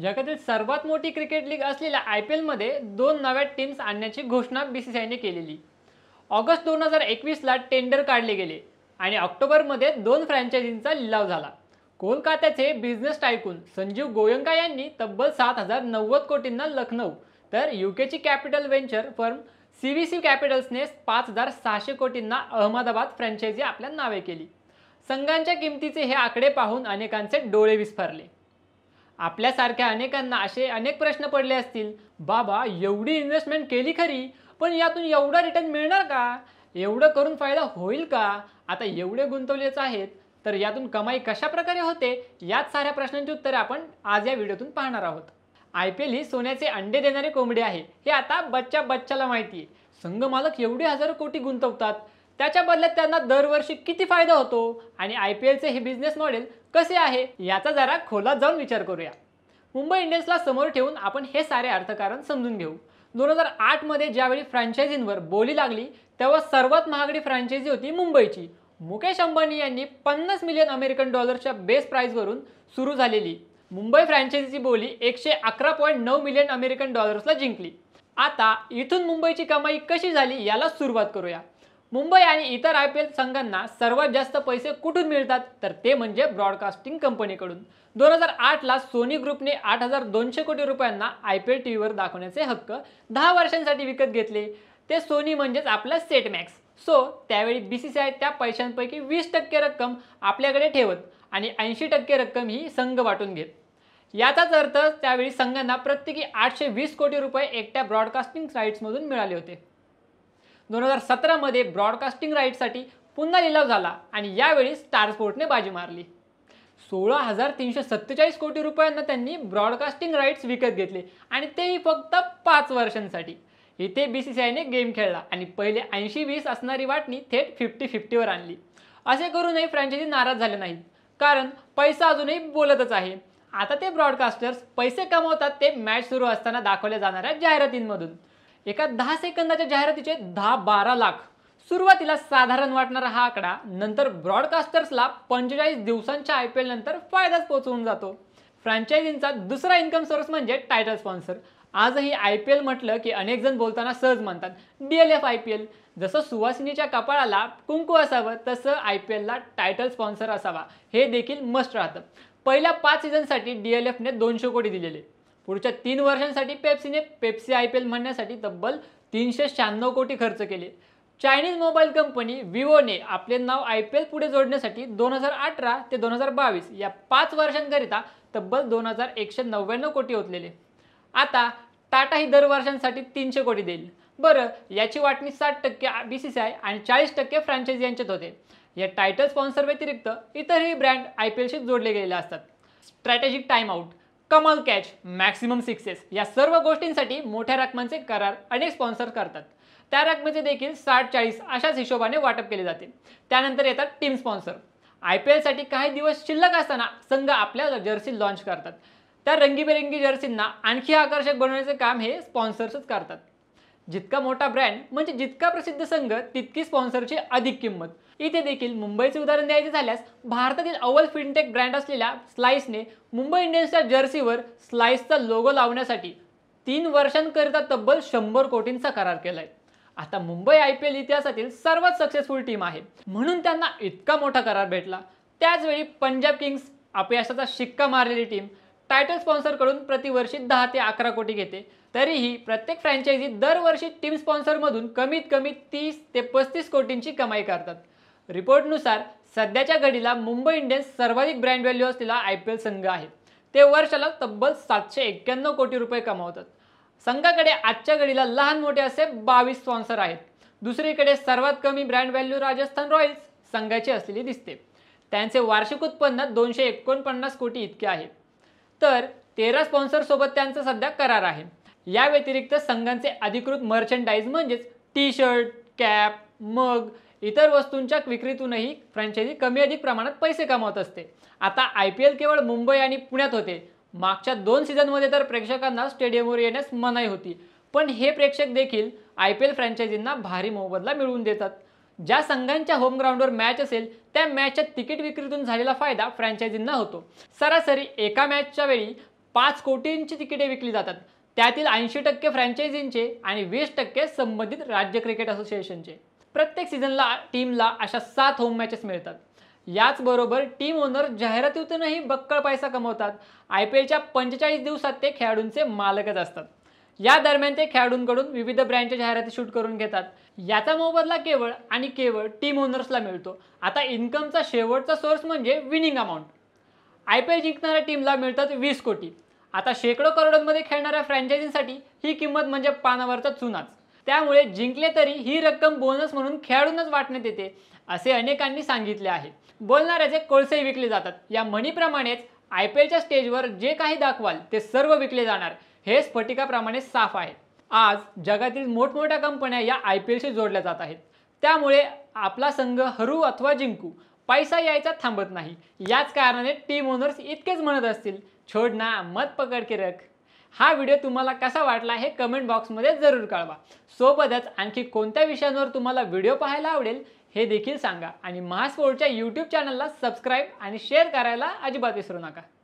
जगातील सर्वात मोठी क्रिकेट लीग असलेल्या आय पी एलमध्ये दोन नव्या टीम्स आणण्याची घोषणा बी सी सीआयने केलेली ऑगस्ट दोन हजार एकवीसला टेंडर काढले गेले आणि ऑक्टोबरमध्ये दोन फ्रँचायझींचा लिलाव झाला कोलकात्याचे बिझनेस टायकून संजीव गोयंका यांनी तब्बल सात हजार नव्वद कोटींना लखनऊ तर युकेची capital venture firm C V C कॅपिटल्सने पाच हजार सहाशे कोटींना अहमदाबाद फ्रँचायझी आपल्या नावे केली संघांच्या किमतीचे हे आकडे पाहून अनेकांचे डोळे विस्फारले आपल्यासारख्या अनेकांना असे अनेक प्रश्न पडले असतील बाबा एवढी इन्व्हेस्टमेंट केली खरी पण यातून एवढा रिटर्न मिळणार का एवढं करून फायदा होईल का आता एवढे गुंतवलेच आहेत तर यातून कमाई कशा प्रकारे होते याच साऱ्या प्रश्नांची उत्तरे आपण आज या व्हिडिओतून पाहणार आहोत आय पी एल ही सोन्याचे अंडे देणारी कोंबडी आहे हे आता बच्चा बच्चाला माहिती आहे संघ मालक एवढे हजारो कोटी गुंतवतात त्याच्या बदल्यात त्यांना दरवर्षी किती फायदा होतो आणि आय पी एलचे हे बिझनेस मॉडेल कसे आहे याचा जरा खोलात जाऊन विचार करूया मुंबई इंडियन्सला समोर ठेवून आपण हे सारे अर्थकारण समजून घेऊ दोन हजार आठमध्ये ज्यावेळी फ्रँचायझींवर बोली लागली तेव्हा सर्वात महागडी फ्रँचायझी होती मुंबईची मुकेश अंबानी यांनी पन्नास मिलियन अमेरिकन डॉलर्सच्या बेस प्राईजवरून सुरू झालेली मुंबई फ्रँचायझीची बोली एकशे अकरा पॉईंट नऊ मिलियन अमेरिकन डॉलर्सला जिंकली आता इथून मुंबईची कमाई कशी झाली याला सुरुवात करूया मुंबई आणि इतर आय पी एल संघांना सर्वात जास्त पैसे कुठून मिळतात तर ते म्हणजे ब्रॉडकास्टिंग कंपनीकडून दोन हजार आठला सोनी ग्रुपने आठ हजार दोनशे कोटी रुपयांना आय पी एल टी व्हीवर दाखवण्याचे हक्क दहा वर्षांसाठी विकत घेतले ते सोनी म्हणजेच आपलं सेटमॅक्स सो त्यावेळी बी सी सी आय त्या पैशांपैकी वीस टक्के रक्कम आपल्याकडे ठेवत आणि ऐंशी टक्के रक्कम ही संघ वाटून घेत याचाच अर्थ त्यावेळी संघांना प्रत्येकी आठशे वीस कोटी रुपये एकट्या ब्रॉडकास्टिंग साईट्समधून मिळाले होते दोन हजार सतरामध्ये ब्रॉडकास्टिंग राईटसाठी पुन्हा लिलाव झाला आणि यावेळी स्टार स्पोर्टने बाजी मारली सोळा हजार तीनशे सत्तेचाळीस कोटी रुपयांना त्यांनी ब्रॉडकास्टिंग राईट्स विकत घेतले आणि तेही फक्त पाच वर्षांसाठी इथे बी सी सी आयने गेम खेळला आणि पहिले ऐंशी वीस असणारी वाटणी थेट फिफ्टी फिफ्टीवर आणली असे करूनही फ्रँचायझी नाराज झाले नाहीत कारण पैसा अजूनही बोलतच आहे आता ते ब्रॉडकास्टर्स पैसे कमवतात ते मॅच सुरू असताना दाखवल्या जाणाऱ्या जाहिरातींमधून एका दहा सेकंदाच्या जाहिरातीचे दहा बारा लाख सुरुवातीला साधारण वाटणारा हा आकडा नंतर ब्रॉडकास्टर्सला पंचेचाळीस दिवसांच्या आय पी एल नंतर फायदाच पोहोचवून जातो फ्रँचायझींचा दुसरा इन्कम सोर्स म्हणजे टायटल स्पॉन्सर आजही आय पी एल म्हटलं की अनेक जण बोलताना सहज म्हणतात D L F I P L जसं सुवासिनीच्या कपाळाला कुंकू असावं तसं आय पी एलला टायटल स्पॉन्सर असावा हे देखील मस्ट राहतं पहिल्या पाच सीझनसाठी डी एल एफने दोनशे कोटी दिलेले पुढच्या तीन वर्षांसाठी पेप्सीने पेप्सी आय पी एल म्हणण्यासाठी तब्बल तीनशे शहाण्णव कोटी खर्च केले चायनीज मोबाईल कंपनी विवोने आपले नाव आय पी एल पुढे जोडण्यासाठी दोन हजार अठरा ते दोन हजार बावीस या पाच वर्षांकरिता तब्बल दोन हजार एकशे नव्याण्णव कोटी ओतलेले आता टाटा ही दर वर्षांसाठी तीनशे कोटी देईल बरं याची वाटणी साठ टक्के बी सी सी आय आणि चाळीस टक्के फ्रँचायझी यांच्यात होते या टायटल स्पॉन्सर व्यतिरिक्त इतरही ब्रँड आय पी एलशी जोडले गेलेले असतात स्ट्रॅटेजिक टाईम आऊट कमाल कॅच मॅक्सिमम सिक्सेस या सर्व गोष्टींसाठी मोठ्या रकमांचे करार अनेक स्पॉन्सर करतात त्या रकमेचे देखील साठ चाळीस अशाच हिशोबाने वाटप केले जाते त्यानंतर येतात टीम स्पॉन्सर आय पी एलसाठी काही दिवस शिल्लक असताना संघ आपल्या जर्सी लॉन्च करतात त्या रंगीबेरंगी जर्सींना आणखी आकर्षक बनवण्याचे काम हे स्पॉन्सर्सच करतात जितका मोठा ब्रँड म्हणजे जितका प्रसिद्ध संघ तितकी स्पॉन्सरची अधिक किंमत इथे देखील मुंबईचे उदाहरण द्यायचे झाल्यास भारतातील अव्वल फिनटेक ब्रँड असलेल्या स्लाइसने मुंबई इंडियन्सच्या जर्सीवर स्लाइसचा लोगो लावण्यासाठी तीन वर्षांकरिता तब्बल शंभर कोटींचा करार केलाय आता मुंबई आय पी एल इतिहासातील सर्वात सक्सेसफुल टीम आहे म्हणून त्यांना इतका मोठा करार भेटला त्याचवेळी पंजाब किंग्स अपयशाचा शिक्का मारलेली टीम टायटल स्पॉन्सरकडून प्रतिवर्षी दहा ते अकरा कोटी घेते तरीही प्रत्येक फ्रँचायझी दरवर्षी टीम स्पॉन्सरमधून कमीत कमी तीस ते पस्तीस कोटींची कमाई करतात रिपोर्टनुसार सध्याच्या घडीला मुंबई इंडियन्स सर्वाधिक ब्रँड व्हॅल्यू असलेला आय पी एल संघ आहे ते वर्षाला तब्बल सातशे एक्क्याण्णव कोटी रुपये कमावतात संघाकडे आजच्या घडीला लहान मोठे असे बावीस स्पॉन्सर आहेत दुसरीकडे सर्वात कमी ब्रँड व्हॅल्यू राजस्थान रॉयल्स संघाची असलेली दिसते त्यांचे वार्षिक उत्पन्न दोनशे एकोणपन्नास कोटी इतके आहे तर तेरा स्पॉन्सरसोबत त्यांचा सध्या करार आहे या व्यतिरिक्त संघांचे अधिकृत मर्चंडाईज म्हणजेच टी शर्ट कॅप मग इतर वस्तूंच्या विक्रीतूनही फ्रँचायझी कमी अधिक प्रमाणात पैसे कमावत असते आता आय पी एल केवळ मुंबई आणि पुण्यात होते मागच्या दोन सीझनमध्ये तर प्रेक्षकांना स्टेडियमवर येण्यास मनाई होती पण हे प्रेक्षक देखील आय पी एल फ्रँचायझींना भारी मोबदला मिळवून देतात ज्या संघांच्या होमग्राऊंडवर मॅच असेल त्या मॅचच्या तिकीट विक्रीतून झालेला फायदा फ्रँचायझींना होतो सरासरी एका मॅचच्या वेळी पाच कोटींची तिकिटे विकली जातात त्यातील ऐंशी टक्के फ्रँचायझींचे आणि वीस टक्के संबंधित राज्य क्रिकेट असोसिएशनचे प्रत्येक सीझनला टीमला अशा सात होम मॅचेस मिळतात याचबरोबर टीम ओनर जाहिरातीतूनही बक्कळ पैसा कमवतात आय पी एलच्या पंचेचाळीस दिवसात ते खेळाडूंचे मालकच असतात या दरम्यान ते खेळाडूंकडून विविध ब्रँडच्या जाहिराती शूट करून घेतात याचा मोबदला केवळ आणि केवळ टीम ओनर्सला मिळतो आता इन्कमचा शेवटचा सोर्स म्हणजे winning amount I P L जिंकणाऱ्या टीमला मिळतात वीस कोटी आता शेकडो करोडोंमध्ये खेळणाऱ्या फ्रँचायझींसाठी ही किंमत म्हणजे पानावरचा चुनाच त्यामुळे जिंकले तरी ही रक्कम बोनस म्हणून खेळाडूंनाच वाटण्यात येते असे अनेकांनी सांगितले आहे बोलणाऱ्याचे कोळसे विकले जातात या म्हणीप्रमाणेच आय पी एलच्या स्टेजवर जे काही दाखवाल ते सर्व विकले जाणार हे स्फटिकाप्रमाणे साफ आहे आज जगातील मोठमोठ्या कंपन्या या आय पी एलशी जोडल्या जात आहेत त्यामुळे आपला संघ हरू अथवा जिंकू पैसा यायचा थांबत नाही याच कारणाने टीम ओनर्स इतकेच म्हणत असतील छोड ना मत पकड के रख हा व्हिडिओ तुम्हाला कसा वाटला हे कमेंट बॉक्समध्ये जरूर कळवा सोबतच आणखी कोणत्या विषयांवर तुम्हाला व्हिडिओ पाहायला आवडेल हे देखील सांगा आणि महास्पोर्टच्या यूट्यूब चॅनलला सबस्क्राईब आणि शेअर करायला अजिबात विसरू नका